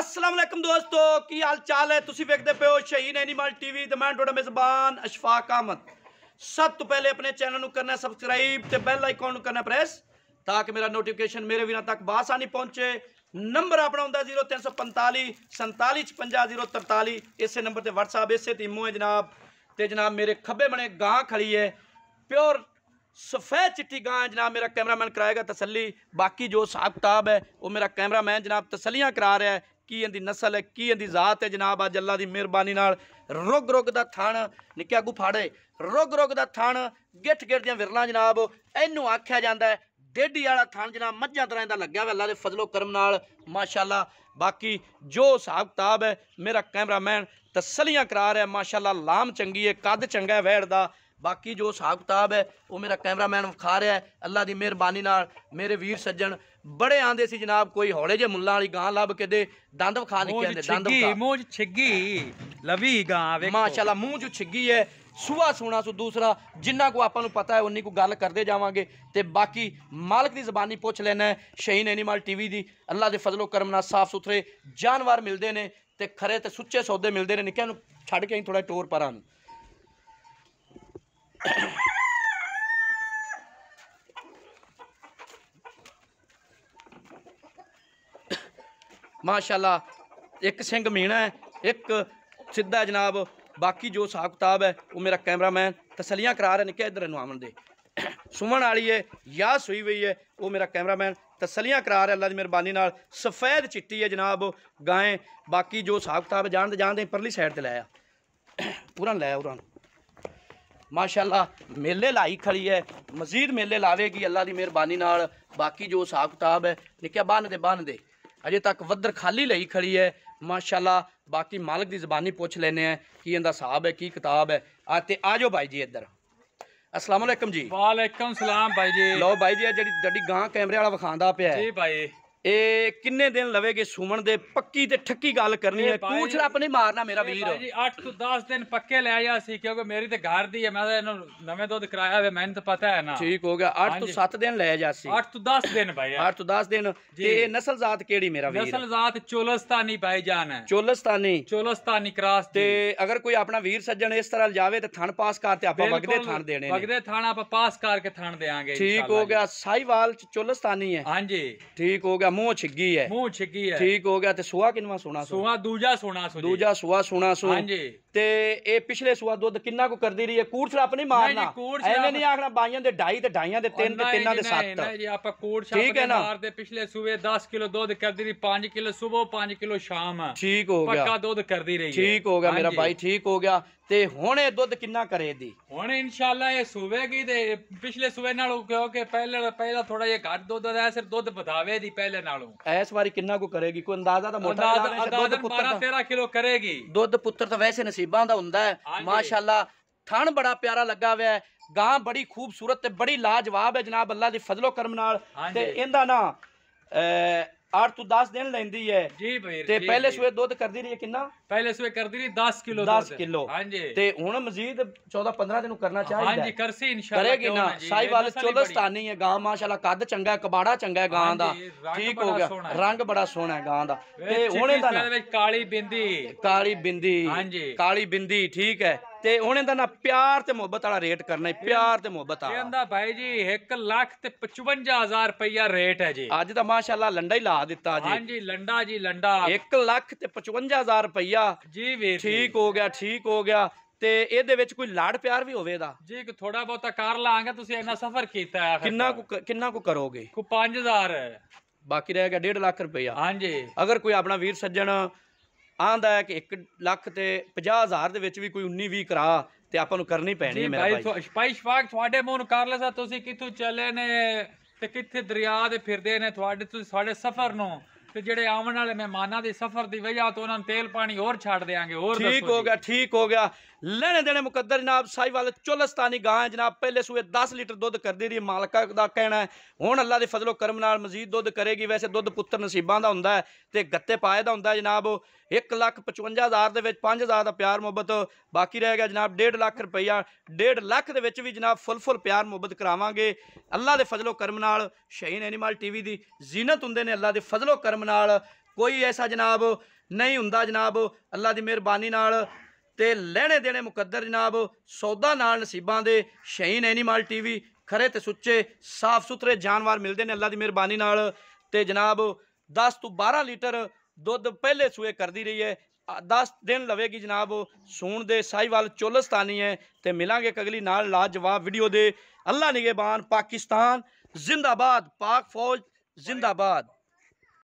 ਅਸਲਾਮ ਅਲੈਕਮ ਦੋਸਤੋ ਕੀ ਹਾਲ ਚਾਲ ਹੈ ਤੁਸੀਂ ਵੇਖਦੇ ਪਏ ਹੋ ਸ਼ਹੀਨ ਐਨੀਮਲ ਟੀਵੀ ਤੇ ਮੈਂ ਤੁਹਾਡਾ ਮੇਜ਼ਬਾਨ ਅਸ਼ਫਾਕ ਅਹਿਮਦ ਸਭ ਤੋਂ ਪਹਿਲੇ ਆਪਣੇ ਚੈਨਲ ਨੂੰ ਕਰਨਾ ਸਬਸਕ੍ਰਾਈਬ ਤੇ ਬੈਲ ਆਈਕਨ ਨੂੰ ਕਰਨਾ ਪ੍ਰੈਸ ਤਾਂ ਕਿ ਮੇਰਾ ਨੋਟੀਫਿਕੇਸ਼ਨ ਮੇਰੇ ਵੀਰਾਂ ਤੱਕ ਬਾਸਾਨੀ ਪਹੁੰਚੇ ਨੰਬਰ ਆਪਣਾ ਹੁੰਦਾ 0345 ਇਸੇ ਨੰਬਰ ਤੇ WhatsApp ਇਸੇ ਤੇ ਹੈ ਜਨਾਬ ਤੇ ਜਨਾਬ ਮੇਰੇ ਖੱਬੇ ਬਣੇ ਗਾਂ ਖੜੀ ਹੈ ਪਿਓਰ ਸਫੈਦ ਚਿੱਟੀ ਗਾਂ ਜਨਾਬ ਮੇਰਾ ਕੈਮਰਾਮੈਨ ਕਰਾਏਗਾ ਤਸੱਲੀ ਬਾਕੀ ਜੋ ਸਾਖਤਾਬ ਹੈ ਉਹ ਮੇਰਾ ਕੈਮਰਾਮੈਨ ਜਨਾਬ ਤਸੱਲੀਆਂ ਕਰਾ ਰਿਹਾ ਹੈ ਕੀ ਇਹਦੀ ਨਸਲ ਹੈ ਕੀ ਇਹਦੀ ਜ਼ਾਤ ਹੈ ਜਨਾਬ ਅੱਜ ਅੱਲਾ ਦੀ ਮਿਹਰਬਾਨੀ ਨਾਲ ਰੁਗ ਰੁਗ ਦਾ ਥਣ ਨਿੱਕਿਆ ਗੁਫਾੜੇ ਰੁਗ ਰੁਗ ਦਾ ਥਣ ਗਿੱਠ ਗਿੱਠ ਦੀਆਂ ਵਿਰਲਾ ਜਨਾਬ ਇਹਨੂੰ ਆਖਿਆ ਜਾਂਦਾ ਹੈ ਡੇਢੀ ਵਾਲਾ ਥਣ ਜਨਾਬ ਮੱਝਾਂ ਤਰ੍ਹਾਂ ਦਾ ਲੱਗਿਆ ਹੋਇਆ ਅੱਲਾ ਦੇ ਫਜ਼ਲੋ ਕਰਮ ਨਾਲ ਮਾਸ਼ਾਅੱਲਾ ਬਾਕੀ ਜੋ ਹਿਸਾਬ ਕਿਤਾਬ ਹੈ ਮੇਰਾ ਕੈਮਰਾਮੈਨ ਤਸਲੀਆਂ ਕਰਾ ਰਿਹਾ ਮਾਸ਼ਾਅੱਲਾ ਲਾਮ ਚੰਗੀ ਹੈ ਕੱਦ ਚੰਗਾ ਹੈ ਵਹਿੜ ਦਾ ਬਾਕੀ ਜੋ ਸਾਖ ਕਿਤਾਬ ਹੈ ਉਹ ਮੇਰਾ ਕੈਮਰਾਮੈਨ ਵਿਖਾ ਰਿਹਾ ਹੈ ਅੱਲਾ ਦੀ ਮਿਹਰਬਾਨੀ ਨਾਲ ਮੇਰੇ ਵੀਰ ਸੱਜਣ ਬੜੇ ਆਂਦੇ ਸੀ ਜਨਾਬ ਕੋਈ ਹੌਲੇ ਜੇ ਮੁੱਲਾਂ ਵਾਲੀ ਗਾਂ ਲੱਭ ਕੇ ਦੇ ਦੰਦ ਵਿਖਾ ਨਹੀਂ ਕਹਿੰਦੇ ਦੰਦ ਵਿਖਾ ਮੂੰਹ ਛਿੱਗੀ ਲਵੀ ਗਾਂ ਵੇਖੋ ਮਾਸ਼ਾਅੱਲਾ ਮੂੰਹ ਚ ਛਿੱਗੀ ਹੈ ਸੁਆ ਸੋਣਾ ਸੋ ਦੂਸਰਾ ਜਿੰਨਾ ਕੋ ਆਪਾਂ ਨੂੰ ਪਤਾ ਹੈ ਉਨੀ ਕੋ ਗੱਲ ਕਰਦੇ ਜਾਵਾਂਗੇ ਤੇ ਬਾਕੀ ਮਾਲਕ ਦੀ ਜ਼ਬਾਨੀ ਪੁੱਛ ਲੈਣਾ ਸ਼ਹੀਨ ਐਨੀਮਲ ਟੀਵੀ ਦੀ ਅੱਲਾ ਦੇ ਫਜ਼ਲੋ ਕਰਮ ਨਾਲ ਸਾਫ ਸੁਥਰੇ ਜਾਨਵਰ ਮਿਲਦੇ ਨੇ ਤੇ ਖਰੇ ਤੇ ਸੁੱਚੇ ਸੌਦੇ ਮਿਲਦੇ ਨੇ ਨਿੱਕਿਆਂ ਨੂੰ ਛੱਡ ਕੇ ਥੋੜਾ ਟੋਰ ਪਰਾਂ ਨੂੰ ਮਾਸ਼ਾਅੱਲਾ ਇੱਕ ਸਿੰਘ ਮੀਣਾ ਇੱਕ ਸਿੱਧਾ ਜਨਾਬ ਬਾਕੀ ਜੋ ਹਿਸਾਬ ਕਿਤਾਬ ਹੈ ਉਹ ਮੇਰਾ ਕੈਮਰਾਮੈਨ ਤਸਲੀਆਂ ਕਰਾ ਰਿਹਾ ਨਿੱਕੇ ਇਧਰ ਨੂੰ ਆਵਣ ਦੇ ਸੁਮਣ ਵਾਲੀ ਹੈ ਯਾ ਸੁਈ ਹੋਈ ਹੈ ਉਹ ਮੇਰਾ ਕੈਮਰਾਮੈਨ ਤਸਲੀਆਂ ਕਰਾ ਰਿਹਾ ਅੱਲਾ ਦੀ ਮਿਹਰਬਾਨੀ ਨਾਲ ਸਫੈਦ ਚਿੱਟੀ ਹੈ ਜਨਾਬ ਗਾਂ ਬਾਕੀ ਜੋ ਹਿਸਾਬ ਕਿਤਾਬ ਜਾਣਦੇ ਜਾਣਦੇ ਪਰਲੀ ਸਾਈਡ ਤੇ ਲਾਇਆ ਪੂਰਾ ਲਾਇਆ ਉਹਨਾਂ ਨੂੰ ਮਾਸ਼ਾਅੱਲਾ ਮੇਲੇ ਲਾਈ ਖੜੀ ਹੈ ਮਜ਼ੀਦ ਮੇਲੇ ਲਾਵੇਗੀ ਅੱਲਾ ਦੀ ਮਿਹਰਬਾਨੀ ਨਾਲ ਬਾਕੀ ਜੋ ਹਿਸਾਬ ਕਿਤਾਬ ਹੈ ਨਿੱਕਿਆ ਬੰਨ ਦੇ ਬੰਨ ਦੇ ਅਜੇ ਤੱਕ ਵੱਧਰ ਖਾਲੀ ਲਈ ਖੜੀ ਹੈ ਮਾਸ਼ਾਅੱਲਾ ਬਾਕੀ ਮਾਲਕ ਦੀ ਜ਼ਬਾਨੀ ਪੁੱਛ ਲੈਨੇ ਆ ਕੀ ਇਹਦਾ ਸਾਹਬ ਹੈ ਕੀ ਕਿਤਾਬ ਹੈ ਆ ਤੇ ਆਜੋ ਭਾਈ ਜੀ ਇੱਧਰ ਅਸਲਾਮੁਅਲੈਕਮ ਜੀ ਵਾਲੇਕਮ ਸਲਾਮ ਭਾਈ ਜੀ ਲਓ ਭਾਈ ਜੀ ਇਹ ਜਿਹੜੀ ਗੱਡੀ ਗਾਂ ਕੈਮਰੇ ਵਾਲਾ ਵਿਖਾਉਂਦਾ ਪਿਆ ਜੀ ਭਾਈ ਇਹ ਕਿੰਨੇ ਦਿਨ ਲਵੇਗੇ ਸੁਮਣ ਦੇ ਪੱਕੀ ਤੇ ਠੱਕੀ ਗੱਲ ਕਰਨੀ ਹੈ ਪੂਛ ਆਪਣੇ ਮਾਰਨਾ ਮੇਰਾ ਵੀਰ ਜੀ 8 ਤੋਂ 10 ਦਿਨ ਪੱਕੇ ਲੈ ਆਇਆ ਸੀ ਕਿਉਂਕਿ ਮੇਰੀ ਤੇ ਘਰ ਦੀ ਹੈ ਮੈਂ ਤਾਂ ਇਹਨੂੰ ਨਵੇਂ ਦੁੱਧ ਕਰਾਇਆ ਹੋਵੇ ਮੈਨੂੰ ਤਾਂ ਪਤਾ ਹੈ ਨਾ ਠੀਕ ਹੋ ਗਿਆ 8 ਤੋਂ 7 ਦਿਨ ਲੈ ਜਾ ਸੀ 8 ਤੋਂ 10 ਦਿਨ ਭਾਈ 8 ਤੋਂ 10 ਦਿਨ ਤੇ ਇਹ ਨਸਲ ਜ਼ਾਤ ਕਿਹੜੀ ਮੇਰਾ ਵੀਰ ਨਸਲ ਜ਼ਾਤ ਚੋਲਸਤਾਨੀ ਭਾਈ ਜਾਨ ਹੈ ਚੋਲਸਤਾਨੀ ਚੋਲਸਤਾਨੀ ਕਰਾਸ ਤੇ ਅਗਰ ਕੋਈ ਆਪਣਾ ਵੀਰ ਸੱਜਣ ਇਸ ਤਰ੍ਹਾਂ ਜਾਵੇ ਤੇ ਥਣ ਪਾਸ ਕਰ ਤੇ ਆਪਾਂ ਵਗਦੇ ਥਣ ਦੇਣੇ ਵਗਦੇ ਥਣ ਆਪਾਂ ਪਾਸ ਕਰਕੇ ਥਣ ਦੇਾਂਗੇ ਠੀਕ ਹੋ ਗਿਆ ਸਾਈਵਾਲ ਚੋਲਸਤਾਨੀ ਹੈ ਹਾਂਜੀ ਠੀਕ ਹੋ ਗਿਆ ਮੂੰਹ ਛਿੱਗੀ ਹੈ ਮੂੰਹ ਛਿੱਗੀ ਹੈ ਠੀਕ ਹੋ ਗਿਆ ਤੇ ਸੁਆ ਕਿੰਨਾ ਸੋਣਾ ਸੋ ਦੂਜਾ ਸੋਣਾ ਸੋ ਦੂਜਾ ਸੁਆ ਸੋਣਾ ਸੋ ਹਾਂਜੀ। ਤੇ ਇਹ ਪਿਛਲੇ ਸੁਆ ਦੁੱਧ ਕਿੰਨਾ ਕੁ ਕਰਦੀ ਰਹੀ ਹੈ ਕੂੜ ਛਾਪ ਨਹੀਂ ਮਾਰਨਾ ਐਵੇਂ ਨਹੀਂ ਆਖਣਾ ਬਾਈਆਂ ਦੇ ਢਾਈ ਤੇ ਢਾਈਆਂ ਦੇ ਤਿੰਨ ਤੇ ਤਿੰਨਾਂ ਦੇ ਸੱਤ ਨਹੀਂ, ਜੀ ਆਪਾਂ ਕੋਟ ਠੀਕ ਮਾਰਦੇ ਪਿਛਲੇ ਸੁਵੇ 10 ਕਿਲੋ ਦੁੱਧ ਕਰਦੀ ਰਹੀ 5 ਕਿਲੋ ਸਵੇਰ 5 ਕਿਲੋ ਸ਼ਾਮ ਠੀਕ ਹੋ ਗਿਆ ਪੱਕਾ ਦੁੱਧ ਕਰਦੀ ਰਹੀ ਠੀਕ ਹੋ ਗਿਆ ਮੇਰਾ ਬਾਈ ਠੀਕ ਹੋ ਗਿਆ ਤੇ ਹੁਣ ਇਹ ਦੁੱਧ ਕਿੰਨਾ ਕਰੇ ਦੀ ਹੁਣ ਇਨਸ਼ਾਅੱਲਾ ਇਹ ਸੂਵੇਗੀ ਤੇ ਪਿਛਲੇ ਸੂਵੇ ਨਾਲੋਂ ਕਿਉਂਕਿ ਪਹਿਲੇ ਪਹਿਲਾਂ ਥੋੜਾ ਜਿਹਾ ਘੱਟ ਦੁੱਧ ਦਾ ਸਿਰ ਦੁੱਧ ਵਧਾਵੇ ਦੀ ਪਹਿਲੇ ਨਾਲੋਂ ਐਸ ਵਾਰੀ ਕਿੰਨਾ ਕੁ ਕਰੇਗੀ ਕੋਈ ਅੰਦਾਜ਼ਾ ਤਾਂ ਮੋਟਾ ਦੁੱਧ ਪੁੱਤਰ 13 ਕਿਲੋ ਕਰੇਗੀ ਦੁੱਧ ਪੁੱਤਰ ਤਾਂ ਵੈਸੇ ਨਸੀਬਾਂ ਦਾ ਹੁੰਦਾ ਹੈ ਮਾਸ਼ਾਅੱਲਾ ਥਣ ਬੜਾ ਪਿਆਰਾ ਲੱਗਾ ਹੋਇਆ ਗਾਂ ਬੜੀ ਖੂਬਸੂਰਤ ਤੇ ਬੜੀ ਲਾਜਵਾਬ ਹੈ ਜਨਾਬ ਅੱਲਾ ਦੇ ਫਜ਼ਲੋ ਕਰਮ ਨਾਲ ਤੇ ਇਹਦਾ ਨਾ 8 ਤੋਂ 10 ਦਿਨ ਲੈਂਦੀ ਹੈ ਜੀ ਵੀਰ ਤੇ ਪਹਿਲੇ ਸਵੇਰ ਦੁੱਧ ਕਰਦੀ ਰਹੀ ਕਿੰਨਾ ਪਹਿਲੇ ਸਵੇਰ ਕਰਦੀ ਰਹੀ 10 ਕਿਲੋ 10 ਕਿਲੋ ਹਾਂਜੀ ਤੇ ਹੁਣ ਮਜ਼ੀਦ 14 15 ਦਿਨ ਨੂੰ ਕਰਨਾ ਚਾਹੀਦਾ ਹਾਂਜੀ ਕਰਸੀ ਇਨਸ਼ਾਅੱਲਾ ਕਰੇਗੀ ਨਾ ਸਾਈਵਾਲ ਚੋਲਸਤਾਨੀ ਹੈ ਗਾਂ ਮਾਸ਼ਾਅੱਲਾ ਕੱਦ ਚੰਗਾ ਕਬਾੜਾ ਚੰਗਾ ਗਾਂ ਦਾ ਠੀਕ ਹੋ ਗਿਆ ਰੰਗ ਬੜਾ ਸੋਹਣਾ ਹੈ ਗਾਂ ਦਾ ਤੇ ਹੁਣ ਇਹਦਾ ਕਾਲੀ ਬਿੰਦੀ ਕਾਲੀ ਬਿੰਦੀ ਹਾਂਜੀ ਕਾਲੀ ਬਿੰਦੀ ਠੀਕ ਹੈ ਤੇ ਹੁਣ ਇਹਦਾ ਨਾ ਪਿਆਰ ਤੇ ਮੁਹੱਬਤ ਵਾਲਾ ਰੇਟ ਕਰਨਾ ਹੈ ਪਿਆਰ ਤੇ ਮੁਹੱਬਤ ਆ ਇਹਦਾ ਭਾਈ ਜੀ 1 ਲੱਖ ਤੇ 55000 ਰੁਪਇਆ ਰੇਟ ਹੈ ਜੀ ਅੱਜ ਤਾਂ ਮਾਸ਼ਾਅੱਲਾ ਲੰਡਾ ਹੀ ਲਾ ਦਿੱਤਾ ਜੀ ਹਾਂਜੀ ਲੰਡਾ ਜੀ ਲੰਡਾ 1 ਲੱਖ ਤੇ 55000 ਰੁਪਇਆ ਜੀ ਵੀਰ ਠੀਕ ਹੋ ਗਿਆ ਠੀਕ ਹੋ ਗਿਆ ਤੇ ਇਹਦੇ ਵਿੱਚ ਕੋਈ ਲਾੜ ਪਿਆਰ ਵੀ ਹੋਵੇਗਾ ਜੀ ਕਿ ਥੋੜਾ ਬਹੁਤਾ ਕਰ ਲਾਂਗੇ ਤੁਸੀਂ ਇੰਨਾ ਸਫ਼ਰ ਕੀਤਾ ਹੈ ਕਿੰਨਾ ਕੁ ਕਿੰਨਾ ਕੁ ਕਰੋਗੇ ਕੋ 5000 ਬਾਕੀ ਰਹਿ ਗਿਆ 1.5 ਲੱਖ ਰੁਪਇਆ ਹਾਂਜੀ ਅਗਰ ਕੋਈ ਆਪਣਾ ਵੀਰ ਸੱਜਣ ਆਂਦਾ ਹੈ ਕਿ 1 ਲੱਖ ਤੇ 50000 ਦੇ ਵਿੱਚ ਵੀ ਕੋਈ 19 20 ਕਰਾ ਤੇ ਆਪਾਂ ਨੂੰ ਕਰਨੀ ਪੈਣੀ ਹੈ ਮੇਰਾ ਭਾਈ ਭਾਈ ਸ਼ਵਾਗ ਤੁਹਾਡੇ ਮੂੰਹ ਨੂੰ ਕਰ ਲਿਆ ਤੁਸੀਂ ਕਿੱਥੋਂ ਚੱਲੇ ਨੇ ਤੇ ਕਿੱਥੇ ਦਰਿਆ ਦੇ ਫਿਰਦੇ ਨੇ ਤੁਹਾਡੇ ਤੁਸੀਂ ਸਾਡੇ ਸਫ਼ਰ ਨੂੰ ਤੇ ਜਿਹੜੇ ਆਉਣ ਵਾਲੇ ਮਹਿਮਾਨਾਂ ਦੇ ਸਫ਼ਰ ਦੀ ਵਜ੍ਹਾ ਤੋਂ ਉਹਨਾਂ ਨੂੰ ਤੇਲ ਪਾਣੀ ਹੋਰ ਛੱਡ ਦੇਾਂਗੇ ਹੋਰ ਦੱਸੋ ਠੀਕ ਹੋ ਗਿਆ ਠੀਕ ਹੋ ਗਿਆ ਲੈਣੇ ਦੇਣੇ ਮੁਕੱਦਰ ਜਨਾਬ ਸਾਈਵਾਲ ਚੁਲਸਤਾਨੀ ਗਾਂ ਜਨਾਬ ਪਹਿਲੇ ਸੂਏ 10 ਲੀਟਰ ਦੁੱਧ ਕਰਦੀ ਰਹੀ ਮਾਲਕਾ ਦਾ ਕਹਿਣਾ ਹੁਣ ਅੱਲਾ ਦੇ ਫਜ਼ਲੋ ਕਰਮ ਨਾਲ ਮਜ਼ੀਦ ਦੁੱਧ ਕਰੇਗੀ ਵੈਸੇ ਦੁੱਧ ਪੁੱਤਰ ਨਸੀਬਾਂ ਦਾ ਹੁੰਦਾ ਹੈ ਤੇ ਗੱਤੇ ਪਾਏ ਦਾ ਹੁੰਦਾ ਜਨਾਬ 1 ਲੱਖ 55000 ਦੇ ਵਿੱਚ 5000 ਦਾ ਪਿਆਰ ਮੁਹੱਬਤ ਬਾਕੀ ਰਹਿ ਗਿਆ ਜਨਾਬ 1.5 ਲੱਖ ਰੁਪਈਆ 1.5 ਲੱਖ ਦੇ ਵਿੱਚ ਵੀ ਜਨਾਬ ਫੁੱਲ ਫੁੱਲ ਪਿਆਰ ਮੁਹੱਬਤ ਕਰਾਵਾਂਗੇ ਅੱਲਾ ਦੇ ਫਜ਼ਲੋ ਕਰਮ ਨਾਲ ਸ਼ਹੀਨ ਐਨੀਮਲ ਟੀਵੀ ਦੀ ਜ਼ੀਨਤ ਹੁੰਦੇ ਨੇ ਅੱਲਾ ਦੇ ਫਜ਼ਲੋ ਕਰਮ ਨਾਲ ਕੋਈ ਐਸਾ ਜਨਾਬ ਨਹੀਂ ਹੁੰਦਾ ਜਨਾਬ ਅੱਲਾ ਦੀ ਮਿਹਰਬਾਨੀ ਨਾਲ ਤੇ ਲੈਣੇ ਦੇਣੇ ਮੁਕੱਦਰ ਜਨਾਬ ਸੌਦਾ ਨਾਲ ਨਸੀਬਾਂ ਦੇ ਸ਼ਹੀਨ ਐਨੀਮਲ ਟੀਵੀ ਖਰੇ ਤੇ ਸੁੱਚੇ ਸਾਫ਼ ਸੁਥਰੇ ਜਾਨਵਰ ਮਿਲਦੇ ਨੇ ਅੱਲਾ ਦੀ ਮਿਹਰਬਾਨੀ ਨਾਲ ਤੇ ਜਨਾਬ 10 ਤੋਂ 12 ਲੀਟਰ ਦੁੱਧ ਪਹਿਲੇ ਸੂਏ ਕਰਦੀ ਰਹੀ ਹੈ 10 ਦਿਨ ਲਵੇਗੀ ਜਨਾਬ ਸੂਣ ਦੇ ਸਾਈਵਾਲ ਚੋਲਸਤਾਨੀ ਹੈ ਤੇ ਮਿਲਾਂਗੇ ਅਗਲੀ ਨਾਲ ਲਾਜਵਾਬ ਵੀਡੀਓ ਦੇ ਅੱਲਾ ਨਿਗਹਿਬਾਨ ਪਾਕਿਸਤਾਨ ਜ਼ਿੰਦਾਬਾਦ ਪਾਕ ਫੌਜ ਜ਼ਿੰਦਾਬਾਦ